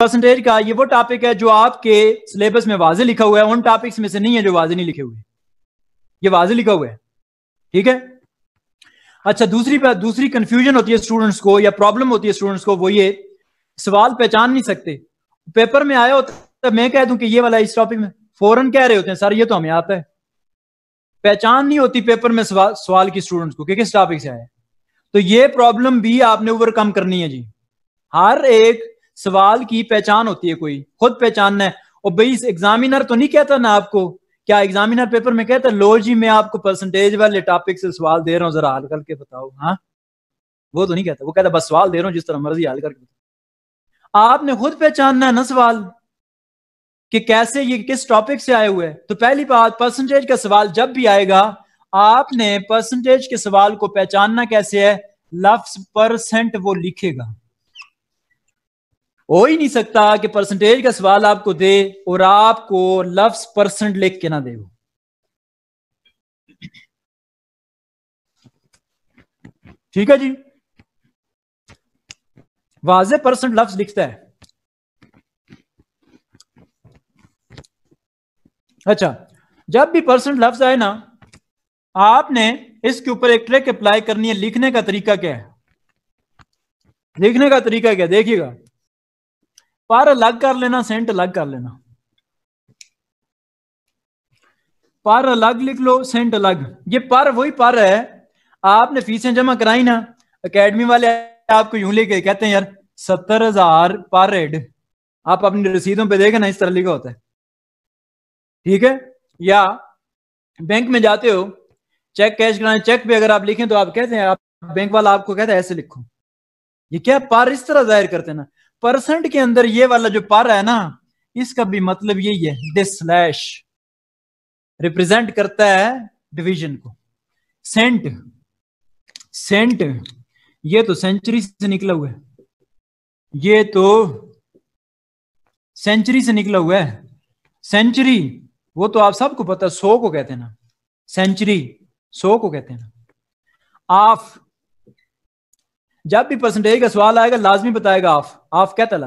Percentage का ये वो टॉपिक है जो आपके सिलेबस में वाजे लिखा हुआ है उन टॉपिक्स में से नहीं है जो वाजे नहीं लिखे हुए ये वाजे लिखा हुआ है ठीक है अच्छा दूसरी बात दूसरी कंफ्यूजन होती है स्टूडेंट्स को या प्रॉब्लम होती है स्टूडेंट्स को वो ये सवाल पहचान नहीं सकते पेपर में आया होता तो मैं कह दूं कि ये वाला इस टॉपिक में फौरन कह रहे होते हैं सर ये तो हमें आता है पहचान नहीं होती पेपर में सवाल सवाल की स्टूडेंट्स को कि किस टॉपिक से आए तो ये प्रॉब्लम भी आपने ओवरकम करनी है जी हर एक सवाल की पहचान होती है कोई खुद पहचानना है और भाई एग्जामिनर तो नहीं कहता ना आपको क्या एग्जामिनर पेपर में कहता लो जी मैं आपको परसेंटेज वाले टॉपिक से सवाल दे रहा हूँ जरा हल करके बताओ हाँ वो तो नहीं कहता वो कहता बस सवाल दे रहा हूँ जिस तरह मर्जी हल करके आपने खुद पहचानना है ना सवाल कि कैसे ये किस टॉपिक से आए हुए तो पहली बात परसेंटेज का सवाल जब भी आएगा आपने परसेंटेज के सवाल को पहचानना कैसे है लफ्स परसेंट वो लिखेगा हो ही नहीं सकता कि परसेंटेज का सवाल आपको दे और आपको लफ्स परसेंट लिख के ना दे वो ठीक है जी वाज परसेंट लफ्ज लिखता है अच्छा जब भी परसेंट लफ्ज आए ना आपने इसके ऊपर एक ट्रिक अप्लाई करनी है लिखने का तरीका क्या है लिखने का तरीका क्या देखिएगा पर अलग कर लेना सेंट अलग कर लेना पर अलग लिख लो सेंट अलग ये पर वही पर है आपने फीसें जमा कराई ना अकेडमी वाले आपको यूं लेके कहते हैं यार सत्तर हजार पर हेड आप अपनी रसीदों पे देखे ना इस तरह लिखा होता है ठीक है या बैंक में जाते हो चेक कैश कराए चेक पे अगर आप लिखें तो आप कहते हैं आप बैंक वाला आपको कहता है ऐसे लिखो ये क्या पर इस तरह जाहिर करते ना परसेंट के अंदर ये वाला जो पारा है ना इसका भी मतलब यही है दिस स्लैश रिप्रेजेंट करता है डिवीजन को सेंट सेंट ये तो सेंचुरी से निकला हुआ है ये तो सेंचुरी से निकला हुआ है सेंचुरी वो तो आप सबको पता है सो को कहते हैं ना सेंचुरी सो को कहते हैं ना आफ जब भी परसेंटेज का सवाल आएगा लाजमी बताएगा आफ आफ क्या तला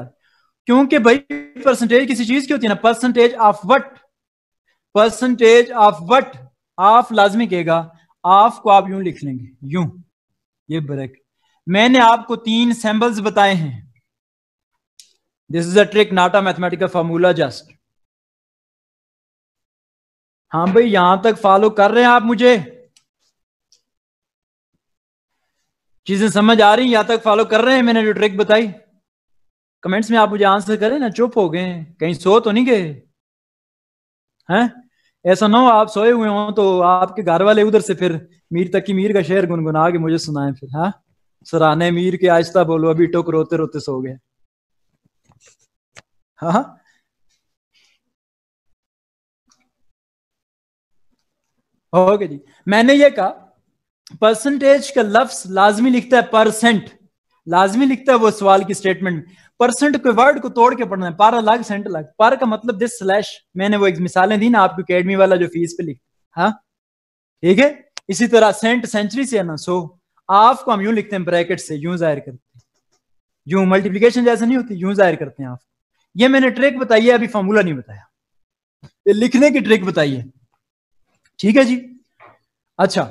क्योंकि भाई परसेंटेज किसी चीज की होती है ना percentage of what percentage of what of लाजमी कहेगा आफ को आप यूं लिख लेंगे यूं ये ब्रेक मैंने आपको तीन सैंपल्स बताए हैं this is a trick not a mathematical formula just हाँ भाई यहां तक फॉलो कर रहे हैं आप मुझे चीजें समझ आ रही यहां तक फॉलो कर रहे हैं मैंने जो ट्रिक बताई कमेंट्स में आप मुझे आंसर करें ना चुप हो गए कहीं सो तो नहीं गए हैं ऐसा ना हो आप सोए हुए हों तो आपके घर वाले उधर से फिर मीर तक की मीर का शेर गुनगुना के मुझे सुनाए फिर हाँ सराहने मीर के आहिस्ता बोलो अभी टोक रोते रोते सो गए हाँ, हाँ ओके जी मैंने ये कहा परसेंटेज का लफ्स लाजमी लिखता है परसेंट लाजमी लिखता है वो सवाल की स्टेटमेंट में परसेंट के वर्ड को तोड़ के पढ़ना है पार अलग सेंट अलग पार का मतलब दिस स्लैश मैंने वो एक मिसालें दी ना आपको अकेडमी वाला जो फीस पे लिख हाँ ठीक है इसी तरह सेंट सेंचुरी से है ना सो आफ को हम यूं लिखते हैं ब्रैकेट से यूं जाहिर करते हैं यूं मल्टीप्लीकेशन जैसा नहीं होती यूं जाहिर करते हैं आफ ये मैंने ट्रिक बताई है अभी फॉर्मूला नहीं बताया ये लिखने की ट्रिक बताइए ठीक है जी अच्छा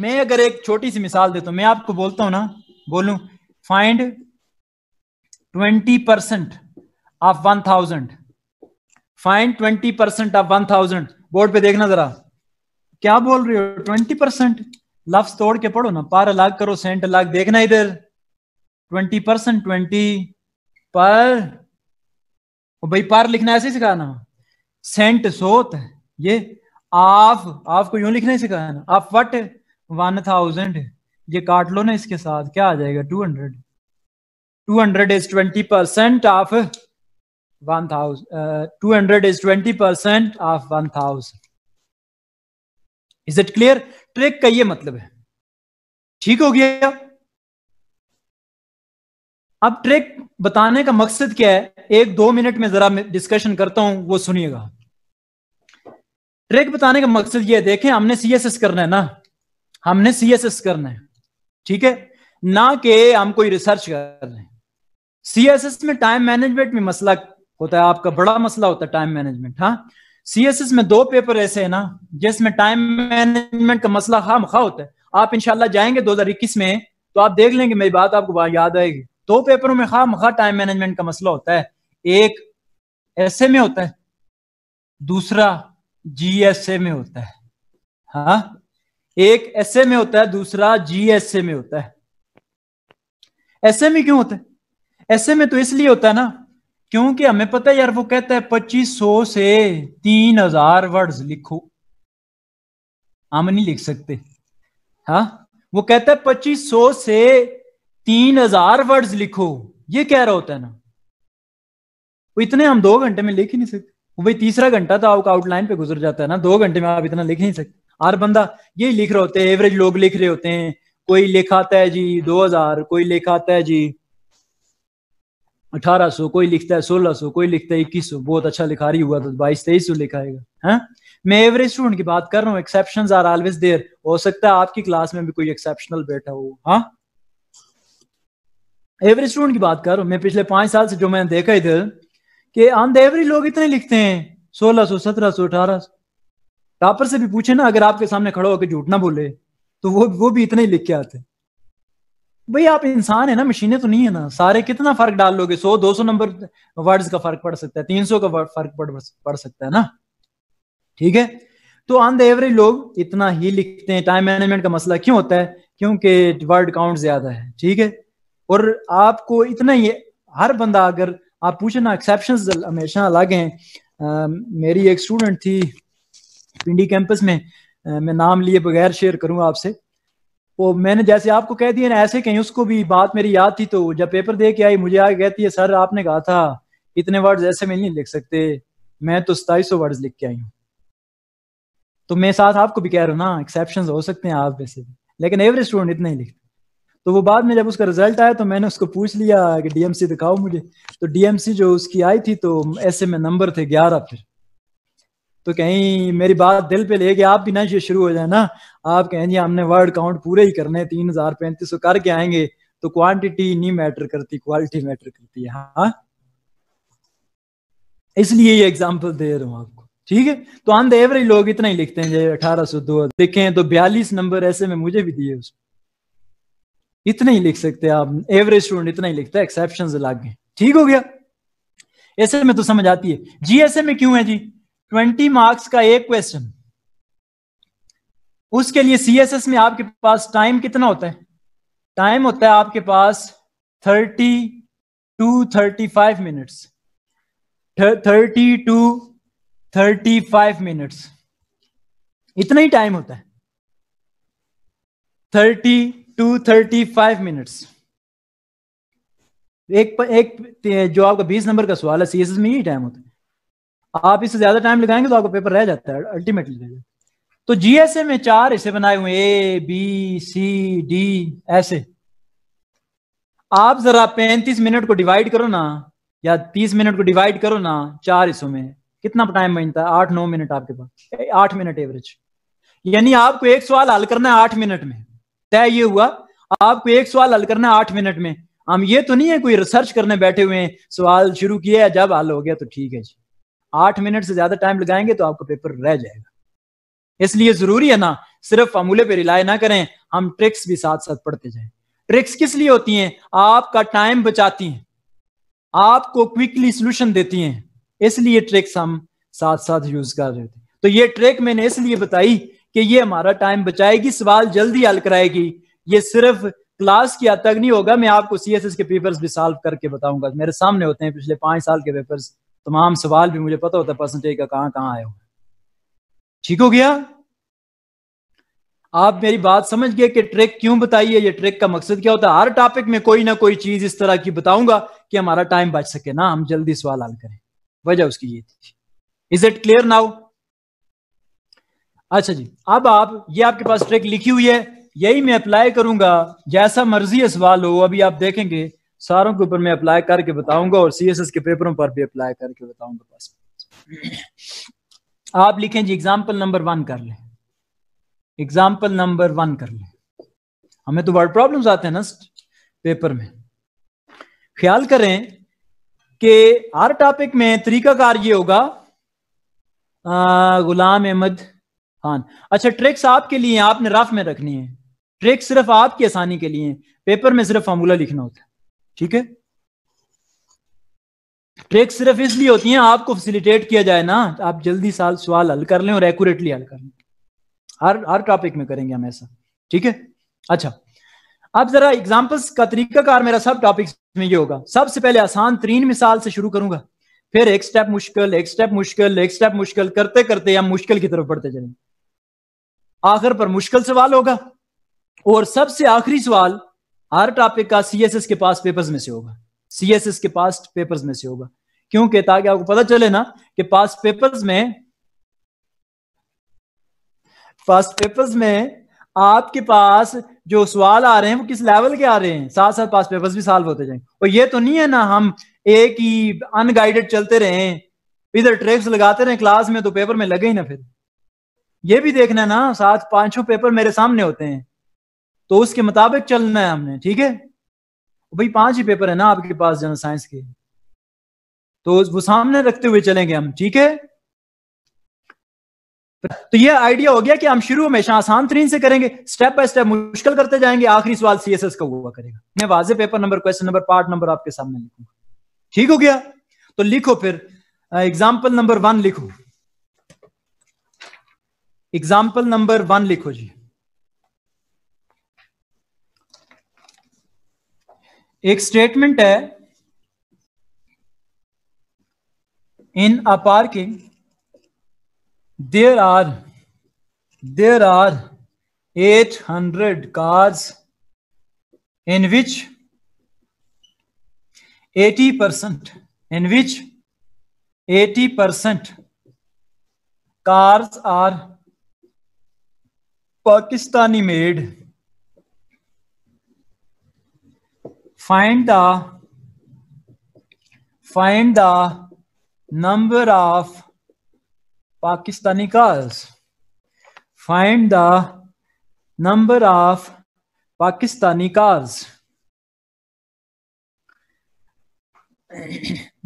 मैं अगर एक छोटी सी मिसाल दे तो मैं आपको बोलता हूं ना बोलू find twenty percent of one thousand find twenty percent of one thousand board पे देखना जरा क्या बोल रहे हो ट्वेंटी परसेंट लफ्स तोड़ के पढ़ो ना पार लाख करो सेंट लाख देखना इधर ट्वेंटी परसेंट ट्वेंटी पर भाई पार लिखना ऐसे सिखाना सेंट सोत ये आफ आपको यूं लिखना ही सिखाना ऑफ वट वन थाउजेंड ये काट लो ना इसके साथ क्या आ जाएगा two hundred two hundred is twenty percent of one thousand two hundred is twenty percent of one thousand is it clear trick का ये मतलब है ठीक हो गया अब ट्रिक बताने का मकसद क्या है एक दो मिनट में जरा डिस्कशन करता हूं वो सुनिएगा ट्रिक बताने का मकसद ये देखें हमने सीएसएस करना है ना हमने सीएसएस करना है ठीक है ना कि हम कोई रिसर्च कर रहे हैं सीएसएस में टाइम मैनेजमेंट में मसला होता है आपका बड़ा मसला होता है टाइम मैनेजमेंट हाँ सीएसएस में दो पेपर ऐसे है ना जिसमें टाइम मैनेजमेंट का मसला खाम खा होता है आप इनशाला जाएंगे दो हजार इक्कीस में तो आप देख लेंगे मेरी बात आपको याद आएगी दो पेपरों में खाम खा टाइम मैनेजमेंट का मसला होता है एक ऐसे में होता है दूसरा जीएसए में होता है हाँ एक एस में होता है दूसरा जी एस में होता है एस में क्यों होता है एस में तो इसलिए होता है ना क्योंकि हमें पता है यार वो कहता है पच्चीस सौ से तीन हजार वर्ड लिखो हम नहीं लिख सकते हा वो कहता है पच्चीस सौ से तीन हजार वर्ड लिखो ये कह रहा होता है ना वो इतने हम दो घंटे में लिख ही नहीं सकते वो भाई तीसरा घंटा तो आपका आउटलाइन पे गुजर जाता है ना दो घंटे में आप इतना लिख नहीं सकते हर बंदा यही लिख रहा होते हैं एवरेज लोग लिख रहे होते हैं कोई लिखा आता है जी दो हजार कोई लिखा आता है जी अठारह कोई लिखता है सोलह कोई लिखता है इक्कीस बहुत अच्छा लिखा रही हुआ तो बाईस तेईस सौ लिखाएगा है मैं एवरेज स्टूडेंट की बात कर रहा हूँ एक्सेप्शन आर ऑलवेज देर हो सकता है आपकी क्लास में भी कोई एक्सेप्शनल बैठा हो हाँ एवरेज स्टूडेंट की बात कर रहा हूँ मैं पिछले पांच साल से जो मैंने देखा इधर कि ऑन द एवरेज लोग इतने लिखते हैं सोलह सौ सत्रह सौ अठारह सौ टापर से भी पूछे ना अगर आपके सामने खड़ा होकर झूठ ना बोले तो वो वो भी इतना ही लिख के आते भाई आप इंसान है ना मशीनें तो नहीं है ना सारे कितना फर्क डाल लोगे सौ दो सौ नंबर वर्ड्स का फर्क पड़ सकता है तीन सौ का फर्क पड़ सकता है ना ठीक है तो ऑन द एवरेज लोग इतना ही लिखते हैं टाइम मैनेजमेंट का मसला क्यों होता है क्योंकि वर्ड काउंट ज्यादा है ठीक है और आपको इतना ही हर बंदा अगर आप पूछे ना एक्सेप्शन हमेशा अलग हैं मेरी एक स्टूडेंट थी पिंडी कैंपस में मैं नाम लिए बगैर शेयर करूंगा आपसे वो मैंने जैसे आपको कह दिया ना ऐसे कहीं उसको भी बात मेरी याद थी तो जब पेपर दे के आई मुझे आगे कहती है सर आपने कहा था इतने वर्ड्स ऐसे में नहीं लिख सकते मैं तो सताईस सौ वर्ड्स लिख के आई हूँ तो मैं साथ आपको भी कह रहा हूँ ना एक्सेप्शन हो सकते हैं आप वैसे भी लेकिन एवरेज स्टूडेंट इतना ही लिखते तो वो बाद में जब उसका रिजल्ट आया तो मैंने उसको पूछ लिया कि डीएमसी दिखाओ मुझे तो डीएमसी जो उसकी आई थी तो ऐसे में नंबर थे ग्यारह फिर तो कहीं मेरी बात दिल पे लेके आप भी ना ये शुरू हो जाए ना आप कहें जी हमने वर्ड काउंट पूरे ही करने तीन हजार पैंतीस सौ करके आएंगे तो क्वांटिटी नहीं मैटर करती क्वालिटी मैटर करती है हाँ इसलिए ये एग्जाम्पल दे रहा हूं आपको ठीक है तो ऑन द एवरेज लोग इतना ही लिखते हैं जो अठारह सौ दो देखें तो बयालीस नंबर ऐसे में मुझे भी दिए उसमें इतना ही लिख सकते हैं आप एवरेज स्टूडेंट इतना ही लिखता है एक्सेप्शन अलग है ठीक हो गया ऐसे में तो समझ आती है जी ऐसे में क्यों है जी ट्वेंटी मार्क्स का एक क्वेश्चन उसके लिए सीएसएस में आपके पास टाइम कितना होता है टाइम होता है आपके पास thirty to thirty five minutes thirty to thirty five minutes इतना ही टाइम होता है thirty to thirty five minutes एक एक जो आपका बीस नंबर का सवाल है सीएसएस में ही टाइम होता है आप इससे ज्यादा टाइम लगाएंगे तो आपका पेपर रह जाता है अल्टीमेटली रह जाता तो जीएसए में चार हिस्से बनाए हुए ए बी सी डी ऐसे आप जरा पैंतीस मिनट को डिवाइड करो ना या तीस मिनट को डिवाइड करो ना चार हिस्सों में कितना टाइम बनता है आठ नौ मिनट आपके पास आठ मिनट एवरेज यानी आपको एक सवाल हल करना है आठ मिनट में तय ये हुआ आपको एक सवाल हल करना है आठ मिनट में हम ये तो नहीं है कोई रिसर्च करने बैठे हुए हैं सवाल शुरू किया जब हल हो गया तो ठीक है जी आठ मिनट से ज्यादा टाइम लगाएंगे तो आपका पेपर रह जाएगा इसलिए जरूरी है ना सिर्फ फार्मूले पे रिलाय ना करें हम ट्रिक्स भी साथ साथ पढ़ते जाए ट्रिक्स किस लिए होती हैं आपका टाइम बचाती हैं आपको क्विकली सोल्यूशन देती हैं इसलिए ट्रिक्स हम साथ साथ यूज कर रहे थे तो ये ट्रिक मैंने इसलिए बताई कि ये हमारा टाइम बचाएगी सवाल जल्दी हल कराएगी ये सिर्फ क्लास की हद तक नहीं होगा मैं आपको सी के पेपर्स भी सॉल्व करके बताऊंगा मेरे सामने होते हैं पिछले पांच साल के पेपर्स तमाम सवाल भी मुझे पता होता है परसेंटेज का कहां कहां आया हुआ ठीक हो गया आप मेरी बात समझ गए कि ट्रिक क्यों बताइए ये ट्रिक का मकसद क्या होता है हर टॉपिक में कोई ना कोई चीज इस तरह की बताऊंगा कि हमारा टाइम बच सके ना हम जल्दी सवाल हल करें वजह उसकी ये थी इज इट क्लियर नाउ अच्छा जी अब आप ये आपके पास ट्रिक लिखी हुई है यही मैं अप्लाई करूंगा जैसा मर्जी सवाल हो अभी आप देखेंगे सारों के ऊपर मैं अप्लाई करके बताऊंगा और सीएसएस के पेपरों पर भी अप्लाई करके बताऊंगा बस आप लिखें जी एग्जाम्पल नंबर वन कर लें एग्जाम्पल नंबर वन कर लें हमें तो वर्ड प्रॉब्लम्स आते हैं ना पेपर में ख्याल करें कि हर टॉपिक में तरीकाकार ये होगा आ, गुलाम अहमद खान अच्छा ट्रिक्स आपके लिए आपने रफ में रखनी है ट्रिक्स सिर्फ आपकी आसानी के लिए पेपर में सिर्फ फॉर्मूला लिखना होता है ठीक है ट्रेक सिर्फ इसलिए होती है आपको फैसिलिटेट किया जाए ना आप जल्दी साल सवाल हल कर लें और एक्यूरेटली हल कर लें हर हर टॉपिक में करेंगे हम ऐसा ठीक है अच्छा अब जरा एग्जाम्पल्स का तरीकाकार मेरा सब टॉपिक्स में ये होगा सबसे पहले आसान तरीन मिसाल से शुरू करूंगा फिर एक स्टेप मुश्किल एक स्टेप मुश्किल एक स्टेप मुश्किल करते करते हम मुश्किल की तरफ बढ़ते चलेंगे आखिर पर मुश्किल सवाल होगा और सबसे आखिरी सवाल हर टॉपिक का सीएसएस के पास पेपर्स में से होगा सीएसएस के पास पेपर्स में से होगा क्योंकि ताकि आपको पता चले ना कि पास पेपर्स में पास पेपर्स में आपके पास जो सवाल आ रहे हैं वो किस लेवल के आ रहे हैं साथ साथ पास पेपर्स भी सॉल्व होते जाएंगे और ये तो नहीं है ना हम एक ही अनगाइडेड चलते रहे इधर ट्रेक्स लगाते रहे क्लास में तो पेपर में लगे ही ना फिर ये भी देखना ना साथ पांचों पेपर मेरे सामने होते हैं तो उसके मुताबिक चलना है हमने ठीक है भाई पांच ही पेपर है ना आपके पास जनरल साइंस के तो वो सामने रखते हुए चलेंगे हम ठीक है तो ये आइडिया हो गया कि हम शुरू हमेशा आसान तरीन से करेंगे स्टेप बाय स्टेप मुश्किल करते जाएंगे आखिरी सवाल सीएसएस का हुआ करेगा मैं वाजे paper number question number part number आपके सामने लिखूंगा ठीक हो गया तो लिखो फिर एग्जाम्पल नंबर वन लिखो एग्जाम्पल नंबर वन लिखो जी एक स्टेटमेंट है in a parking there are there are eight hundred cars in which eighty percent in which eighty percent cars are Pakistani made find the find the number of Pakistani girls find the number of Pakistani cars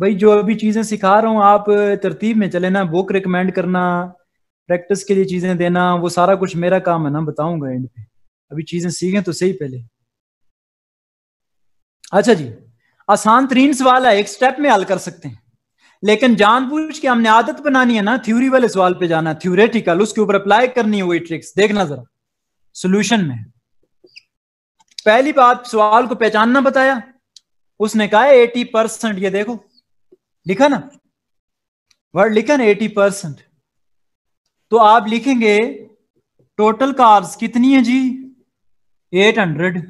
भाई जो अभी चीज़ें सिखा रहा हूं आप तरतीब में चले ना बुक रिकमेंड करना प्रैक्टिस के लिए चीज़ें देना वो सारा कुछ मेरा काम है ना बताऊंगा एंड पे अभी चीज़ें सीखें तो सही पहले अच्छा जी आसान तरीन सवाल है एक स्टेप में हल कर सकते हैं लेकिन जानबूझ के हमने आदत बनानी है ना थ्योरी वाले सवाल पे जाना थ्योरेटिकल उसके ऊपर अप्लाई करनी है वही ट्रिक्स देखना जरा सोल्यूशन में पहली बात सवाल को पहचानना बताया उसने कहा एटी परसेंट ये देखो लिखा ना वर्ड लिखा ना एटी परसेंट तो आप लिखेंगे टोटल कार्स कितनी है जी eight hundred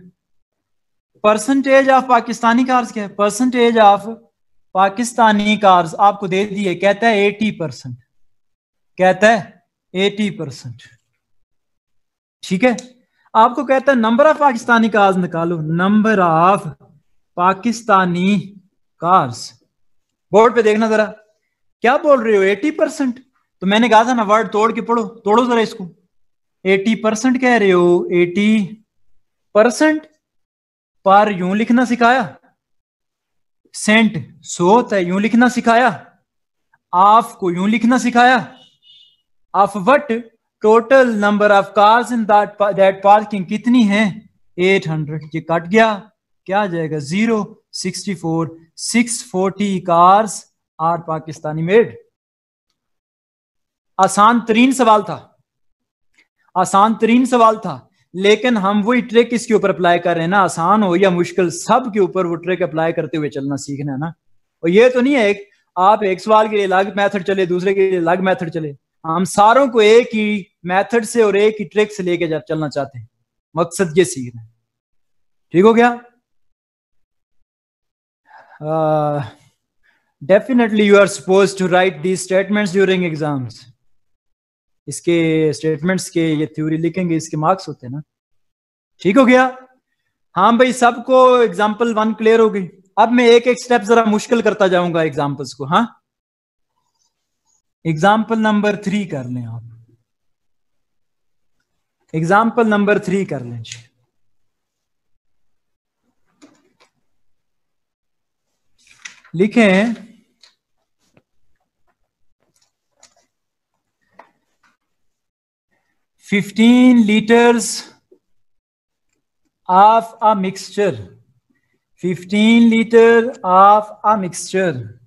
percentage of Pakistani cars क्या है परसेंटेज ऑफ पाकिस्तानी कार्स आपको दे दिए कहता है एटी परसेंट कहता है एटी परसेंट ठीक है आपको कहता है नंबर ऑफ पाकिस्तानी कार्स निकालो number of Pakistani cars board पे देखना जरा क्या बोल रहे हो एटी परसेंट तो मैंने कहा था ना वर्ड तोड़ के पढ़ो तोड़ो जरा इसको एटी परसेंट कह रहे हो एटी परसेंट पर यूं लिखना सिखाया सेंट सोत है यूं लिखना सिखाया आफ को यूं लिखना सिखाया of what total number of cars in that parking कितनी है 800 ये कट गया क्या आ जाएगा zero sixty four six forty cars are Pakistani made आसान तरीन सवाल था आसान तरीन सवाल था लेकिन हम वही ट्रिक इसके ऊपर अप्लाई कर रहे हैं ना आसान हो या मुश्किल सब के ऊपर वो ट्रिक अप्लाई करते हुए चलना सीखना है ना और ये तो नहीं है एक, आप एक सवाल के लिए अलग मेथड चले दूसरे के लिए अलग मेथड चले हम सारों को एक ही मेथड से और एक ही ट्रिक से लेके चलना चाहते हैं मकसद ये सीखना है ठीक हो गया definitely you are suppose to write the statements during exams इसके स्टेटमेंट्स के ये थ्योरी लिखेंगे इसके मार्क्स होते हैं ना ठीक हो गया हाँ भाई सबको एग्जाम्पल वन क्लियर हो गई अब मैं एक एक स्टेप जरा मुश्किल करता जाऊंगा एग्जाम्पल्स को हाँ एग्जाम्पल नंबर थ्री कर लें आप एग्जाम्पल नंबर थ्री कर लें लिखें 15 liters of a mixture 15 liter of a mixture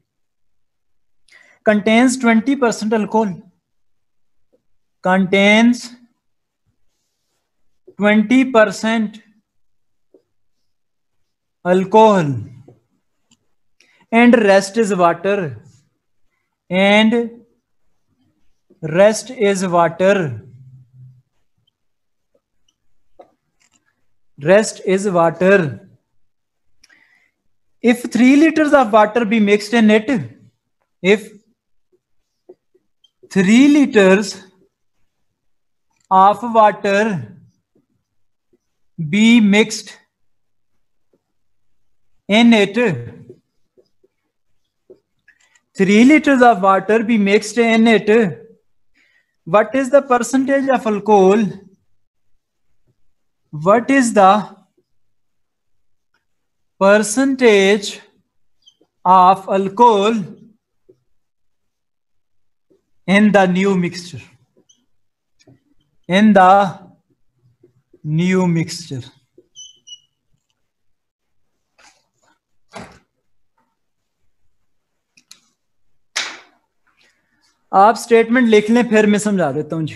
contains 20% alcohol contains 20% alcohol and rest is water and rest is water rest is water. If 3 liters of water be mixed in it, if 3 liters of water be mixed in it, 3 liters of water be mixed in it, what is the percentage of alcohol what is the percentage of alcohol in the new mixture in the new mixture आप statement लिख लें फिर मैं समझा देता हूं जी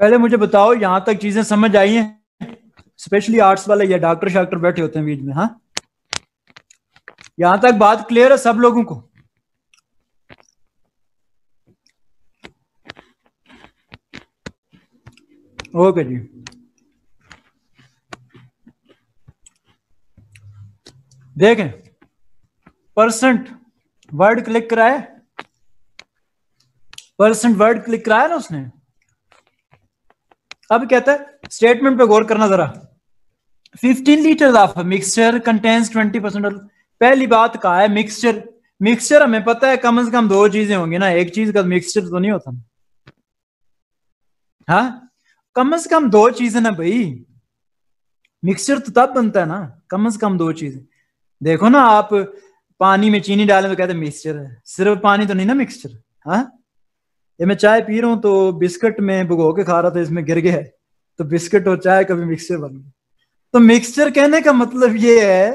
पहले मुझे बताओ यहाँ तक चीजें समझ आई हैं स्पेशली आर्ट्स वाले या डॉक्टर शॉक्टर बैठे होते हैं बीच में हाँ यहां तक बात क्लियर है सब लोगों को ओके जी देखें परसेंट वर्ड क्लिक कराए परसेंट वर्ड क्लिक कराया ना उसने अब कहता है स्टेटमेंट पे गौर करना जरा 15 litre of mixture contains 20 percent पहली बात कहा है मिक्सचर मिक्सचर हमें पता है कम से कम दो चीजें होंगी ना एक चीज का मिक्सचर तो नहीं होता हा कम से कम दो चीजें ना भाई मिक्सचर तो तब बनता है ना कम से कम दो चीजें देखो ना आप पानी में चीनी डालें तो कहते मिक्सचर है सिर्फ पानी तो नहीं ना मिक्सचर हाँ ये मैं चाय पी रहा हूँ तो बिस्किट में भुगो के खा रहा था इसमें गिर गया है तो बिस्किट और चाय कभी मिक्सचर बन गई तो मिक्सचर कहने का मतलब ये है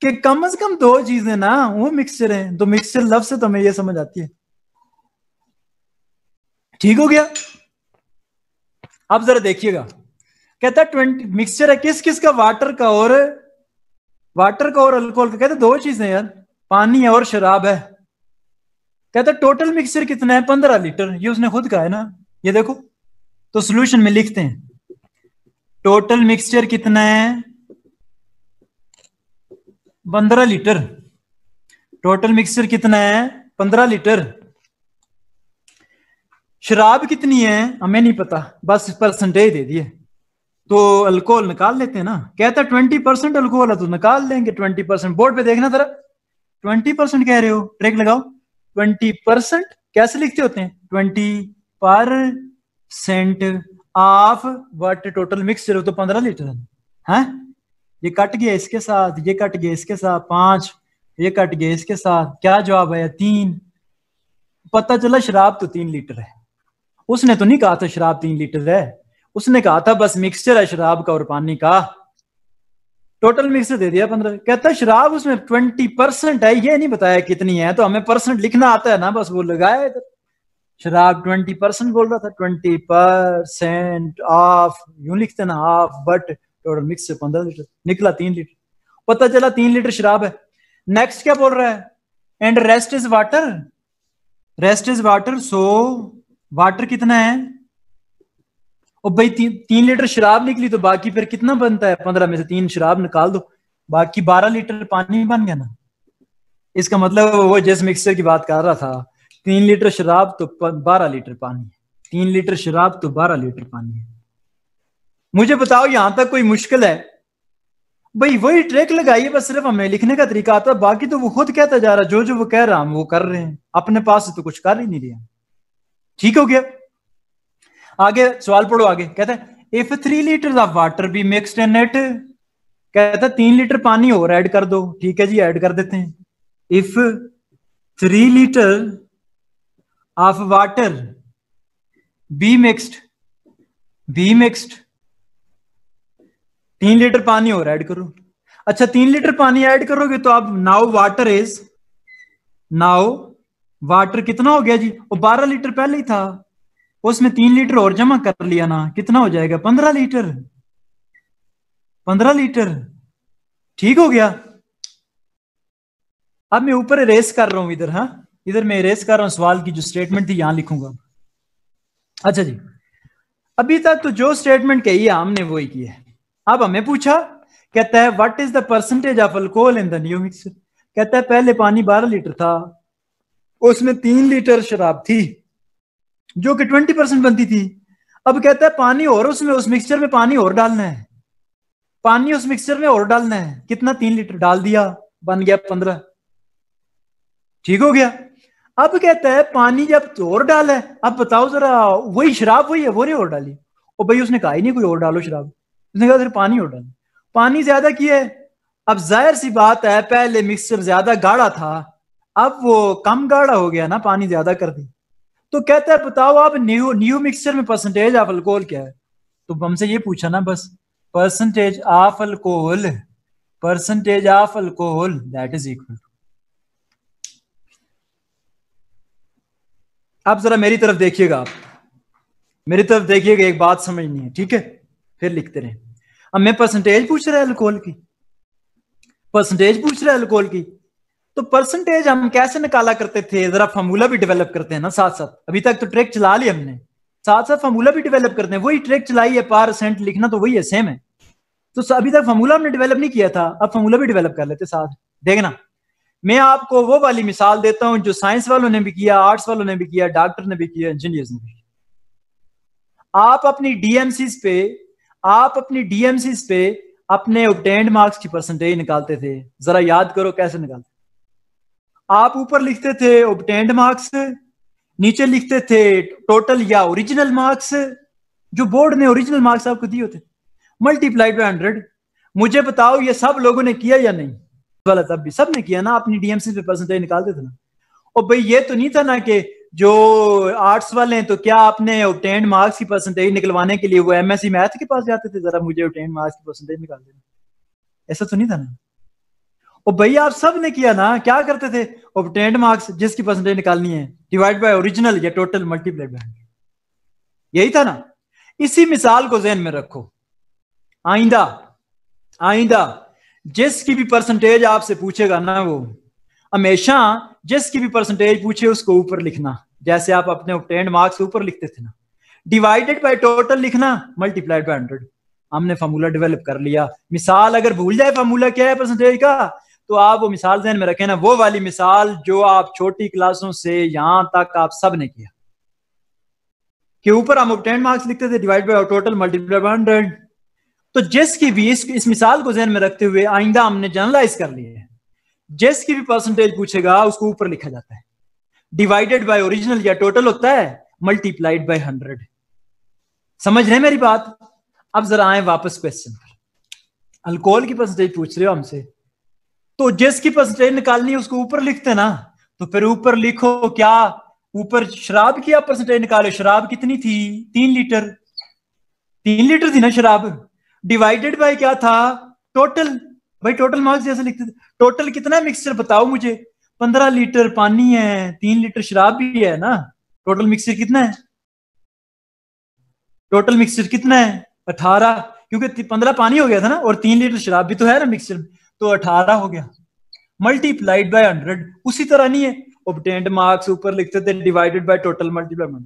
कि कम से कम दो चीजें ना वो मिक्सचर है तो मिक्सचर लफ्ज से तो हमें ये समझ आती है ठीक हो गया आप जरा देखिएगा कहता ट्वेंटी मिक्सचर है किस किस का वाटर का और वाटर का और अल्कोहल का कहते दो चीजें यार पानी है और शराब है कहता टोटल मिक्सर कितना है पंद्रह लीटर ये उसने खुद कहा है ना ये देखो तो सोल्यूशन में लिखते हैं टोटल मिक्सचर कितना है पंद्रह लीटर टोटल मिक्सचर कितना है पंद्रह लीटर शराब कितनी है हमें नहीं पता बस परसेंटेज दे दिए तो अल्कोहल निकाल लेते हैं ना कहता है ट्वेंटी परसेंट अल्कोहल है तो निकाल लेंगे ट्वेंटी परसेंट बोर्ड पे देखना जरा ट्वेंटी परसेंट कह रहे हो ट्रेक लगाओ ट्वेंटी परसेंट कैसे लिखते होते हैं twenty percent of what total mix चलो तो पंद्रह लीटर है ये कट गया इसके साथ ये कट गया इसके साथ पांच ये कट गया इसके साथ क्या जवाब आया तीन पता चला शराब तो तीन लीटर है उसने तो नहीं कहा था शराब तीन लीटर है उसने कहा था बस मिक्सचर है शराब का और पानी का टोटल मिक्स दे दिया पंद्रह कहता है शराब उसमें ट्वेंटी परसेंट है ये नहीं बताया कितनी है तो हमें परसेंट लिखना आता है ना बस वो लगाया इधर शराब ट्वेंटी परसेंट बोल रहा था ट्वेंटी परसेंट ऑफ यू लिखते ना हाफ बट टोटल मिक्स से पंद्रह लीटर निकला तीन लीटर पता चला तीन लीटर शराब है नेक्स्ट क्या बोल रहा है and rest is water rest is water so water कितना है और भाई ती, तीन लीटर शराब निकली तो बाकी फिर कितना बनता है पंद्रह में से तीन शराब निकाल दो बाकी बारह लीटर पानी बन गया ना इसका मतलब वो जिस मिक्सर की बात कर रहा था तीन लीटर शराब तो बारह लीटर पानी तीन लीटर शराब तो बारह लीटर पानी है मुझे बताओ यहां तक कोई मुश्किल है भाई वही ट्रैक लगाइए बस सिर्फ हमें लिखने का तरीका आता है बाकी तो वो खुद कहता जा रहा जो जो वो कह रहा हम वो कर रहे हैं अपने पास से तो कुछ कर ही नहीं रहा ठीक हो गया आगे सवाल पढ़ो आगे कहते हैं if three litre of water be mixed in it कहता है तीन लीटर पानी और ऐड कर दो ठीक है जी ऐड कर देते हैं if three litre of water be mixed be mixed तीन लीटर पानी और ऐड करो अच्छा तीन लीटर पानी ऐड करोगे तो आप now water is now water कितना हो गया जी और बारह लीटर पहले ही था उसमें तीन लीटर और जमा कर लिया ना कितना हो जाएगा पंद्रह लीटर पंद्रह लीटर ठीक हो गया अब मैं ऊपर रेस कर रहा हूं इधर हाँ इधर मैं रेस कर रहा हूं सवाल की जो स्टेटमेंट थी यहां लिखूंगा अच्छा जी अभी तक तो जो स्टेटमेंट कही है हमने वो ही की है अब हमें पूछा कहता है what is the percentage of alcohol in the new mixer कहता है पहले पानी बारह लीटर था उसमें तीन लीटर शराब थी जो कि ट्वेंटी परसेंट बनती थी अब कहता है पानी और उसमें उस मिक्सचर में पानी और डालना है पानी उस मिक्सचर में और डालना है कितना तीन लीटर डाल दिया बन गया पंद्रह ठीक हो गया अब कहता है पानी जब तो और डाल है अब बताओ जरा वही शराब वही है वो नहीं और डाली और भाई उसने कहा ही नहीं कोई और डालो शराब उसने कहा पानी और डाल पानी ज्यादा किया है अब जाहिर सी बात है पहले मिक्सचर ज्यादा गाढ़ा था अब वो कम गाढ़ा हो गया ना पानी ज्यादा कर दी तो कहता है बताओ आप न्यू न्यू मिक्सचर में परसेंटेज ऑफ अल्कोहल क्या है तो हमसे ये पूछा ना बस percentage of alcohol percentage of alcohol that is equal to आप जरा मेरी तरफ देखिएगा आप मेरी तरफ देखिएगा एक बात समझनी है ठीक है फिर लिखते रहे अब मैं परसेंटेज पूछ रहा है अल्कोहल की परसेंटेज पूछ रहा है अल्कोहल की तो परसेंटेज हम कैसे निकाला करते थे जरा फॉर्मूला भी डेवलप करते हैं ना साथ साथ अभी तक तो ट्रैक चला लिया हमने साथ साथ फॉर्मूला भी डेवलप करते हैं वही ट्रैक चलाई है परसेंट लिखना तो वही है सेम है तो अभी तक फॉर्मूला हमने डेवलप नहीं किया था अब फॉर्मूला भी डेवलप कर लेते साथ देखना मैं आपको वो वाली मिसाल देता हूं जो साइंस वालों ने भी किया आर्ट्स वालों ने भी किया डॉक्टर ने भी किया इंजीनियर्स ने भी किया आप अपनी डीएमसी पे आप अपनी डीएमसी पे अपने ऑप्टेंड मार्क्स की परसेंटेज निकालते थे जरा याद करो कैसे निकालते आप ऊपर लिखते थे ओबटेंड मार्क्स नीचे लिखते थे टोटल या ओरिजिनल मार्क्स जो बोर्ड ने ओरिजिनल मार्क्स आपको दिए होते मल्टीप्लाइड बाई हंड्रेड मुझे बताओ ये सब लोगों ने किया या नहीं गलत तब भी सब ने किया ना अपनी डीएमसी पे परसेंटेज निकालते थे ना और भाई ये तो नहीं था ना कि जो आर्ट्स वाले हैं तो क्या आपने ओबटेंड मार्क्स की परसेंटेज निकलवाने के लिए वो एमएससी मैथ के पास जाते थे जरा मुझे ओबटेंड मार्क्स की परसेंटेज निकाल देना ऐसा तो नहीं था ना और भाई आप सब ने किया ना क्या करते थे ऑब्टेंड मार्क्स जिसकी परसेंटेज निकालनी है डिवाइड बाय ओरिजिनल या टोटल मल्टीप्लाइड बाय यही था ना इसी मिसाल को जहन में रखो आइंदा आइंदा जिसकी भी परसेंटेज आपसे पूछेगा ना वो हमेशा जिसकी भी परसेंटेज पूछे उसको ऊपर लिखना जैसे आप अपने ऑब्टेंड मार्क्स ऊपर लिखते थे ना डिवाइडेड बाय टोटल लिखना मल्टीप्लाइड बाय हंड्रेड हमने फार्मूला डेवलप कर लिया मिसाल अगर भूल जाए फार्मूला क्या है परसेंटेज का तो आप वो मिसाल जहन में रखें ना वो वाली मिसाल जो आप छोटी क्लासों से यहां तक आप सब ने किया कि ऊपर हम टेन मार्क्स लिखते थे divide by total multiply by hundred तो जिस की भी इस, इस मिसाल को जहन में रखते हुए आइंदा हमने जर्नलाइज कर लिए है जिस की भी परसेंटेज पूछेगा उसको ऊपर लिखा जाता है डिवाइडेड बाय ओरिजिनल या टोटल होता है मल्टीप्लाइड बाय हंड्रेड समझ रहे मेरी बात अब जरा आए वापस क्वेश्चन पर अल्कोहल की परसेंटेज पूछ रहे हो हमसे तो जिसकी परसेंटेज निकालनी है उसको ऊपर लिखते ना तो फिर ऊपर लिखो क्या ऊपर शराब की आप परसेंटेज निकालो शराब कितनी थी तीन लीटर तीन लीटर थी ना शराब डिवाइडेड बाय क्या था टोटल भाई टोटल मार्क्स जैसे लिखते थे टोटल कितना मिक्सचर बताओ मुझे पंद्रह लीटर पानी है तीन लीटर शराब भी है ना टोटल मिक्सचर कितना है टोटल मिक्सचर कितना है अठारह क्योंकि पंद्रह पानी हो गया था ना और तीन लीटर शराब भी तो है ना मिक्सचर में तो अठारह हो गया मल्टीप्लाइड बाय हंड्रेड उसी तरह नहीं है ऑब्टेंड मार्क्स ऊपर लिखते थे डिवाइडेड बाय टोटल मल्टीप्लाई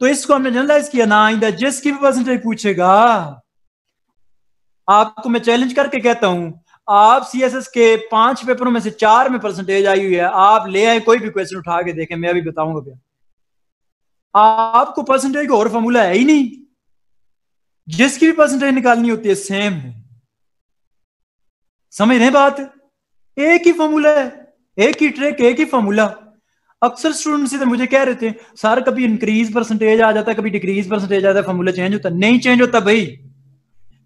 तो इसको हमने जनरलाइज किया ना आइंदा जिसकी भी परसेंटेज पूछेगा आपको मैं चैलेंज करके कहता हूं आप सीएसएस के पांच पेपरों में से चार में परसेंटेज आई हुई है आप ले आए कोई भी क्वेश्चन उठा के देखें मैं अभी बताऊंगा क्या आपको परसेंटेज का और फॉर्मूला है ही नहीं जिसकी भी परसेंटेज निकालनी होती है सेम है समझ रहे बात एक ही फॉर्मूला है एक ही ट्रिक एक ही फॉर्मूला अक्सर स्टूडेंट्स से मुझे कह रहे थे सर कभी इंक्रीज परसेंटेज आ जाता है कभी डिक्रीज परसेंटेज आता है फॉर्मूला चेंज होता नहीं चेंज होता भाई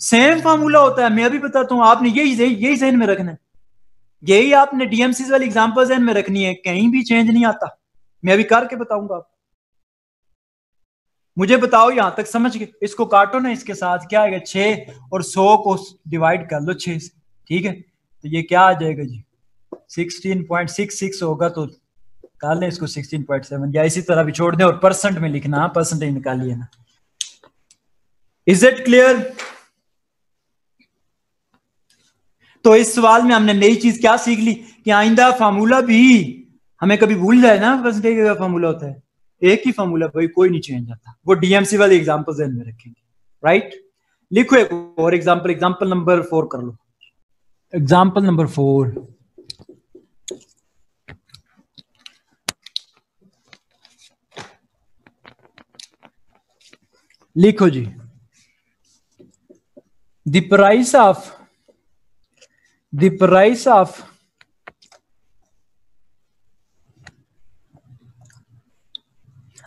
सेम फॉर्मूला होता है मैं अभी बताता हूं आपने यही यही जहन में रखना है यही आपने डीएमसी वाली एग्जाम्पल जहन में रखनी है कहीं भी चेंज नहीं आता मैं अभी करके बताऊंगा आप मुझे बताओ यहां तक समझ के इसको काटो ना इसके साथ क्या आएगा छे और सौ को डिवाइड कर लो छे से ठीक है तो ये क्या आ जाएगा जी 16.66 होगा तो निकाल लें इसको 16.7 या इसी तरह भी छोड़ दें और परसेंट में लिखना परसेंटेज निकालिए ना इज इट क्लियर तो इस सवाल में हमने नई चीज क्या सीख ली कि आइंदा फार्मूला भी हमें कभी भूल जाए ना परसेंटेज का फार्मूला होता है एक ही फार्मूला भाई कोई नहीं चेंज आता वो डीएमसी वाले एग्जाम्पल में रखेंगे राइट लिखो एक और एग्जाम्पल एग्जाम्पल नंबर फोर कर लो Example number four. लिखो जी the price of the price of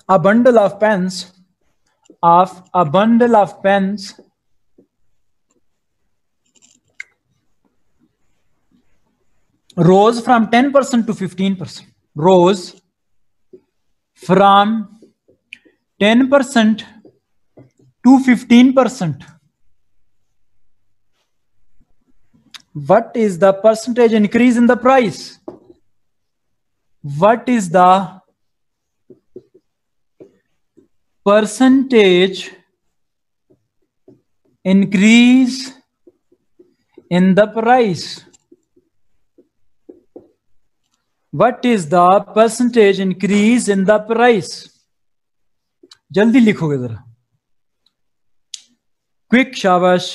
a bundle of pens of a bundle of pens rose from 10% to 15%. Rose from 10% to 15%. What is the percentage increase in the price? What is the percentage increase in the price? What is the percentage increase in the price जल्दी लिखोगे जरा quick शाबाश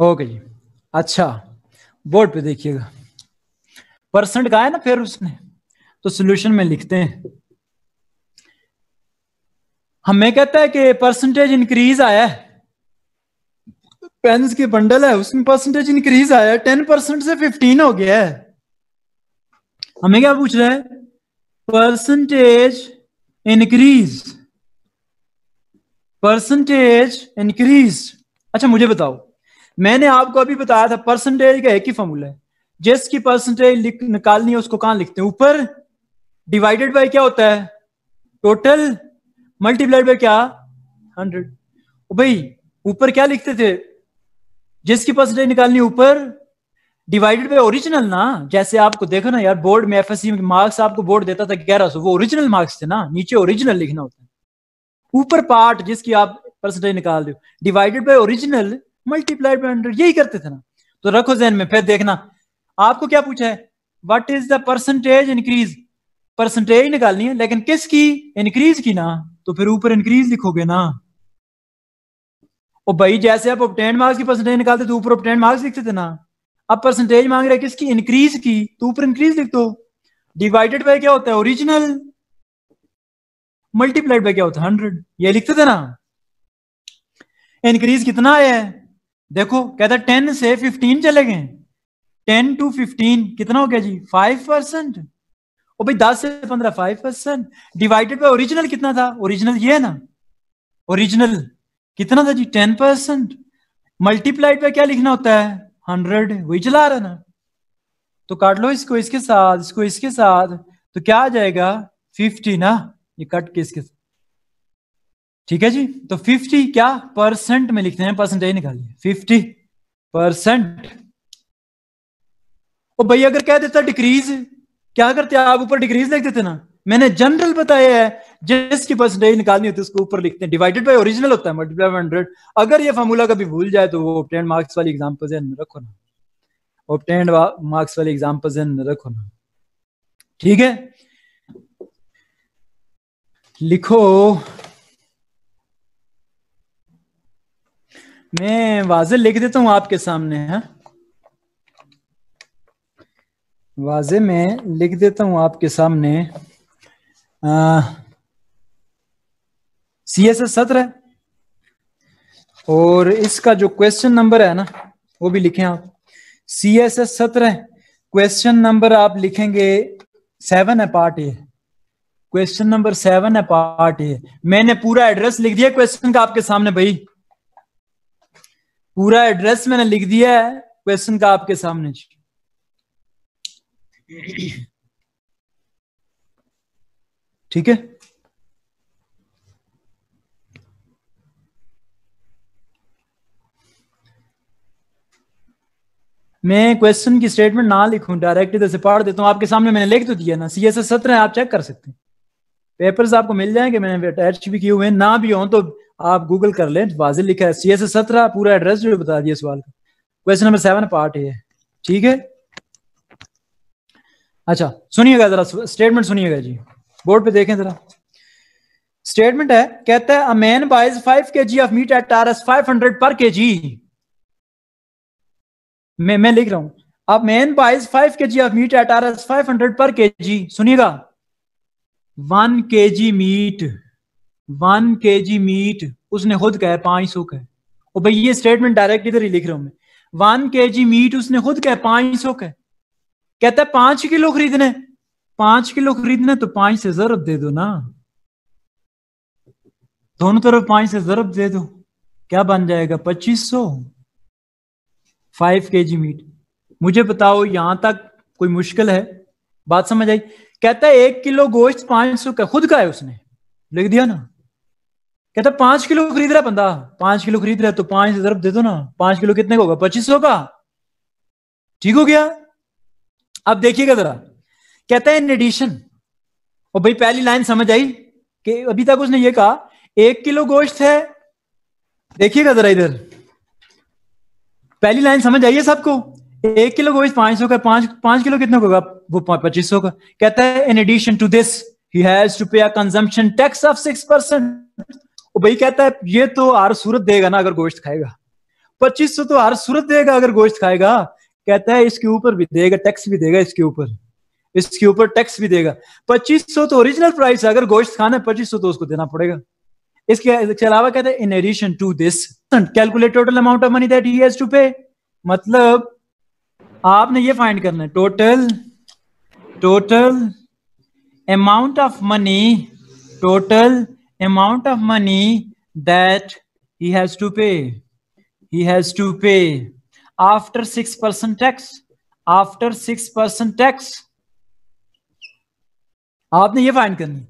okay जी अच्छा board पे देखिएगा percent का है ना फिर उसने तो सोल्यूशन में लिखते हैं हमें कहता है कि परसेंटेज इंक्रीज आया है पेन्स की बंडल है उसमें परसेंटेज इंक्रीज आया है टेन परसेंट से फिफ्टीन हो गया है हमें क्या पूछ रहे हैं परसेंटेज इंक्रीज परसेंटेज इंक्रीज अच्छा मुझे बताओ मैंने आपको अभी बताया था परसेंटेज का एक ही फॉर्मूला है जिसकी परसेंटेज निकालनी है उसको कहां लिखते हैं ऊपर डिवाइडेड बाय क्या होता है टोटल मल्टीप्लाइड बाय क्या हंड्रेड भाई ऊपर क्या लिखते थे जिसकी परसेंटेज निकालनी ऊपर डिवाइडेड बाय ओरिजिनल ना जैसे आपको देखो ना यार बोर्ड में में मार्क्स आपको बोर्ड देता था ग्यारह सौ वो ओरिजिनल मार्क्स थे ना नीचे ओरिजिनल लिखना होता है ऊपर पार्ट जिसकी आप परसेंटेज निकाल दो divided by original multiplied by hundred यही करते थे ना तो रखो जहन में फिर देखना आपको क्या पूछा है what is the percentage increase percentage निकालनी है लेकिन किसकी इंक्रीज की ना तो फिर ऊपर इंक्रीज लिखोगे ना और भाई जैसे आप ऑप्टेन मार्क्स की परसेंटेज निकालते तो ऊपर ऑप्टेन मार्क्स लिखते थे ना अब परसेंटेज मांग रहे किसकी इंक्रीज की तो ऊपर इंक्रीज लिख दो डिवाइडेड बाय क्या होता है ओरिजिनल मल्टीप्लाइड बाय क्या होता है हंड्रेड ये लिखते थे ना इंक्रीज कितना आया है देखो कहता टेन से फिफ्टीन चले गए टेन टू फिफ्टीन कितना हो गया जी फाइव परसेंट और भाई दस से पंद्रह five percent divided by original कितना था ओरिजिनल ये है ना ओरिजिनल कितना था जी टेन परसेंट मल्टीप्लाइड बाय क्या लिखना होता है हंड्रेड वही चला रहा ना तो काट लो इसको इसके साथ इसको इसके साथ तो क्या आ जाएगा फिफ्टी ना ये कट के इसके ठीक है जी तो फिफ्टी क्या परसेंट में लिखते हैं परसेंटेज निकालिए फिफ्टी परसेंट और भाई अगर कह देता डिक्रीज क्या करते आप ऊपर डिग्रीज लिख देते ना मैंने जनरल बताया है जिसकी परसेंटेज निकालनी होती है उसको ऊपर लिखते हैं डिवाइडेड बाय ओरिजिनल होता है मल्टीप्लाई हंड्रेड अगर ये फॉर्मूला कभी भूल जाए तो वो ऑप्टेन मार्क्स वाली एग्जाम्पल में रखो ना ऑप्टेन मार्क्स वाली एग्जाम्पल में रखो ना ठीक है लिखो मैं वाजिल लिख देता हूं आपके सामने है हाँ? वाजे में लिख देता हूं आपके सामने सी एस एस सत्रह और इसका जो क्वेश्चन नंबर है ना वो भी लिखें आप सी एस एस सत्रह क्वेश्चन नंबर आप लिखेंगे सेवन है part A question number seven है पार्ट ए मैंने पूरा एड्रेस लिख दिया क्वेश्चन का आपके सामने भाई पूरा एड्रेस मैंने लिख दिया है क्वेश्चन का आपके सामने ठीक है मैं क्वेश्चन की स्टेटमेंट ना लिखूं डायरेक्ट इधर से पढ़ देता हूँ आपके सामने मैंने लिख तो दिया ना सीएसएस सत्र है सत्रह आप चेक कर सकते हैं पेपर्स आपको मिल जाएंगे मैंने अटैच भी किए हुए हैं ना भी हो तो आप गूगल कर लें वाजिल लिखा है सीएसएस सत्र सत्रह पूरा एड्रेस जो बता दिया सवाल का question number seven part A ठीक है अच्छा सुनिएगा जरा स्टेटमेंट सुनिएगा जी बोर्ड पे देखें जरा स्टेटमेंट है कहता है a man buys 5 kg of meat at five hundred per kg मैं मैं लिख रहा हूं अब man buys 5 kg of meat at RS 500 per kg सुनिएगा 1 kg मीट 1 kg मीट उसने खुद कहा पांच सौ कह और भाई ये स्टेटमेंट डायरेक्ट इधर ही लिख रहा हूं मैं के जी मीट उसने खुद कहा पांच सौ कह कहता है पांच किलो खरीदने पांच किलो खरीदने तो पांच से जरब दे दो ना दोनों तरफ पांच से जरब दे दो क्या बन जाएगा पच्चीस सौ फाइव के जी मीट मुझे बताओ यहां तक कोई मुश्किल है बात समझ आई कहता है एक किलो गोश्त पांच सौ का खुद का है उसने लिख दिया ना कहता पांच किलो खरीद रहा बंदा पांच किलो खरीद रहा है तो पांच से जरब दे दो ना पांच किलो कितने का होगा पच्चीस सौ का ठीक हो गया अब देखिएगा जरा कहता है इन एडिशन और भाई पहली लाइन समझ आई कि अभी तक उसने ये कहा एक किलो गोश्त है देखिएगा जरा इधर पहली लाइन समझ आई है सबको एक किलो गोश्त पांच सौ का पांच पांच किलो कितने का वो पच्चीस सौ का कहता है in addition to this he has to pay consumption tax of six percent भाई कहता है ये तो हर सूरत देगा ना अगर गोश्त खाएगा पच्चीस सौ तो हर सूरत देगा अगर गोश्त खाएगा कहता है इसके ऊपर भी देगा टैक्स भी देगा इसके ऊपर इसके ऊपर टैक्स भी देगा पच्चीस सौ तो ओरिजिनल प्राइस है अगर गोश्त खाना है पच्चीस सौ तो उसको देना पड़ेगा इसके अलावा कहते हैं in addition to this calculate total amount of money that he has to pay मतलब आपने ये फाइंड करना है total total amount of money total amount of money that he has to pay he has to pay after 6% tax after 6% tax आपने ये find करनी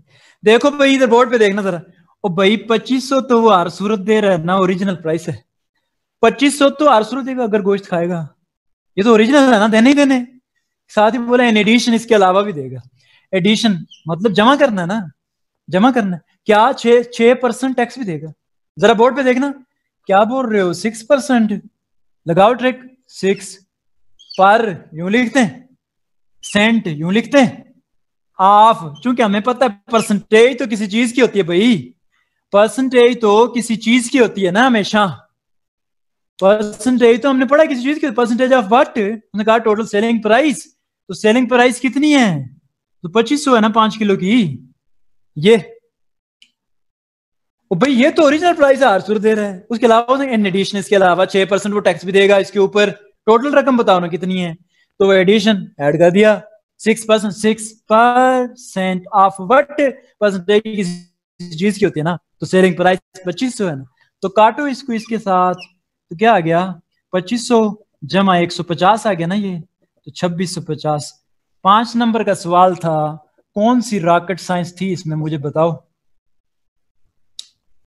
देखो भाई इधर बोर्ड पे देखना जरा ओ भाई 2500 तो वो आर सूरत दे रहा है ना ओरिजिनल प्राइस है 2500 तो आर सूरत देगा अगर गोश्त खाएगा ये तो ओरिजिनल है ना देने ही देने साथ ही बोला इन एडिशन इसके अलावा भी देगा एडिशन मतलब जमा करना है ना जमा करना है क्या छह छह परसेंट टैक्स भी देगा जरा बोर्ड पे देखना क्या बोल रहे हो सिक्स परसेंट लगाओ ट्रिक सिक्स पर यू लिखते हैं सेंट यू लिखते हैं ऑफ चूंकि हमें पता है परसेंटेज तो किसी चीज की होती है भाई परसेंटेज तो किसी चीज की होती है ना हमेशा परसेंटेज तो हमने पढ़ा किसी चीज की परसेंटेज ऑफ वट हमने कहा टोटल सेलिंग प्राइस तो सेलिंग प्राइस कितनी है तो पच्चीस सौ है ना पांच किलो की ये भाई ये तो ओरिजिनल प्राइस है आरसूर दे रहा है उसके अलावा इन एडिशन इसके अलावा छह परसेंट वो टैक्स भी देगा इसके ऊपर टोटल रकम बताओ ना कितनी है तो वो एडिशन ऐड कर दिया six percent six percent of what percentage चीज की होती है ना तो सेलिंग प्राइस पच्चीस सौ है ना तो काटो इसको इसके साथ तो क्या आ गया पच्चीस सौ जमा एक सौ पचास आ गया ना ये तो छब्बीस सौ पचास पांच नंबर का सवाल था कौन सी रॉकेट साइंस थी इसमें मुझे बताओ